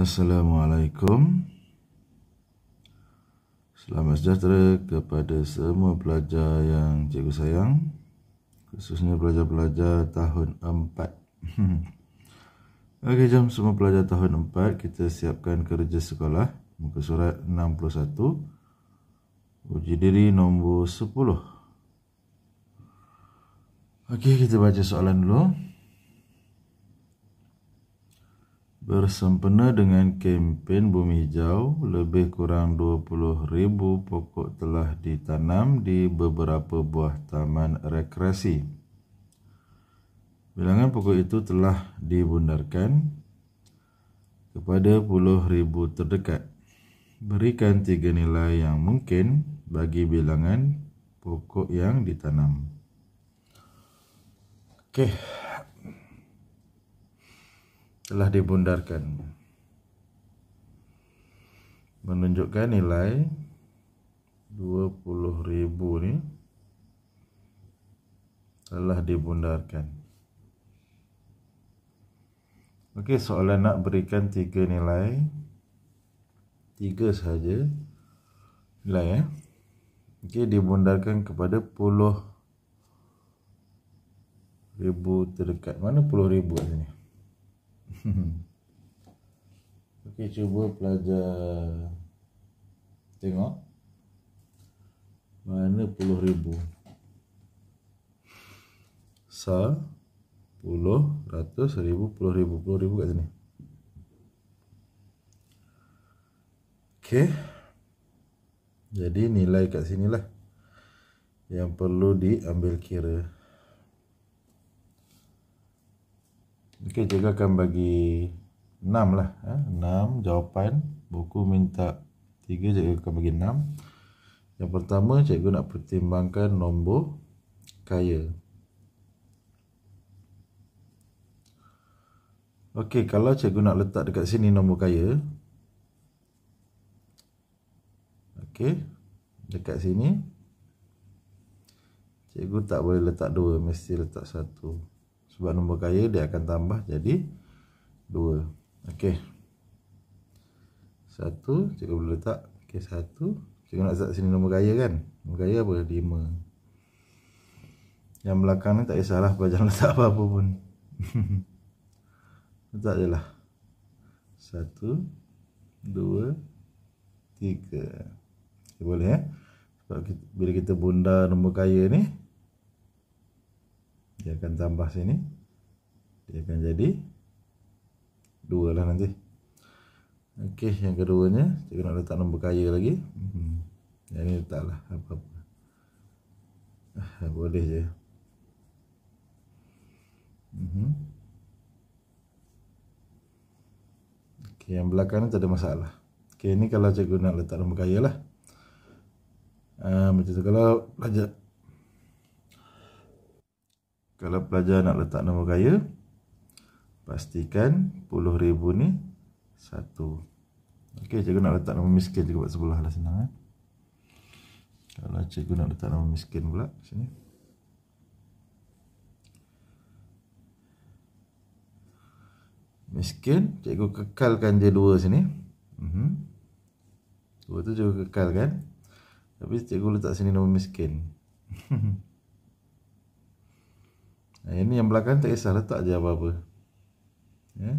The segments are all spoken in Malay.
Assalamualaikum Selamat sejahtera kepada semua pelajar yang cikgu sayang Khususnya pelajar-pelajar tahun 4 Okey jom semua pelajar tahun 4 Kita siapkan kerja sekolah Muka surat 61 Uji diri nombor 10 Okey kita baca soalan dulu bersempena dengan kempen bumi hijau, lebih kurang 20,000 pokok telah ditanam di beberapa buah taman rekreasi. Bilangan pokok itu telah dibundarkan kepada puluh ribu terdekat. Berikan tiga nilai yang mungkin bagi bilangan pokok yang ditanam. Okey telah dibundarkan menunjukkan nilai 20000 ni telah dibundarkan okey soalan nak berikan tiga nilai tiga saja nilai eh okey dibundarkan kepada puluh ribu terdekat mana puluh ribu sini Okey, cuba pelajar tengok mana puluh ribu. Sa puluh ratus ribu puluh ribu puluh ribu kat sini. Okey. Jadi nilai kat sinilah yang perlu diambil kira. Okey, cikgu akan bagi 6 lah. Eh? 6 jawapan. Buku minta 3, cikgu akan bagi 6. Yang pertama, cikgu nak pertimbangkan nombor kaya. Okey, kalau cikgu nak letak dekat sini nombor kaya. Okey, dekat sini. Cikgu tak boleh letak 2, mesti letak 1. 1 sebab nombor gaya dia akan tambah jadi 2 Okey, 1 cikgu boleh letak ok 1 cikgu nak letak sini nombor gaya kan nombor gaya apa 5 yang belakang ni tak kisahlah jangan letak apa-apa pun letak je lah 1 2 3 boleh eh sebab kita, bila kita bunda nombor gaya ni dia akan tambah sini dia akan jadi dua lah nanti ok yang keduanya kita nak letak nombor kaya lagi hmm. yang ni letak lah apa -apa. Ah, boleh je hmm. ok yang belakang ni tak ada masalah ok ni kalau cikgu nak letak nombor kaya lah uh, macam tu kalau pelajar kalau pelajar nak letak nombor gaya Pastikan puluh ribu ni satu Ok, cikgu nak letak nombor miskin juga buat sebelah lah senang eh? Kalau cikgu nak letak nombor miskin pula sini Miskin, cikgu kekalkan je dua sini uh mhm. -huh. Dua tu cikgu kekalkan Tapi cikgu letak sini nombor miskin Nah, ini yang belakang tak kisah letak je apa-apa. Ya.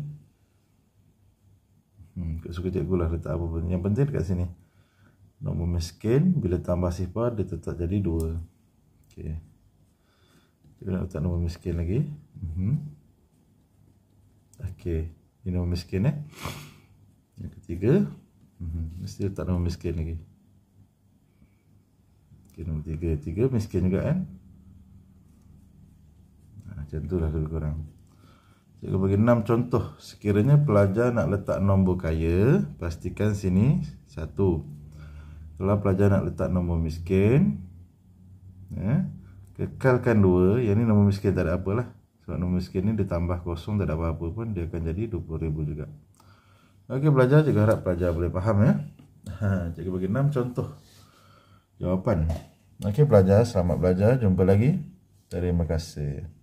Hmm, suka cikgu lah letak apa pun. Yang penting kat sini. Nombor miskin, bila tambah sifar, dia tetap jadi dua. Okey. Kita nak letak nombor miskin lagi. Mm-hmm. Okey. Ini nombor miskin eh. Yang ketiga. Mm-hmm. Mesti letak nombor miskin lagi. Okey, nombor tiga. Tiga miskin juga kan. Eh? macam tu lah kurang-kurang Cikgu bagi enam contoh Sekiranya pelajar nak letak nombor kaya Pastikan sini satu. Kalau pelajar nak letak nombor miskin eh, Kekalkan dua. Yang ni nombor miskin tak ada lah? Sebab nombor miskin ni ditambah kosong tak ada apa-apa pun Dia akan jadi dua puluh ribu juga Ok pelajar cikgu harap pelajar boleh faham ya ha, Cikgu bagi enam contoh Jawapan Ok pelajar selamat belajar Jumpa lagi Terima kasih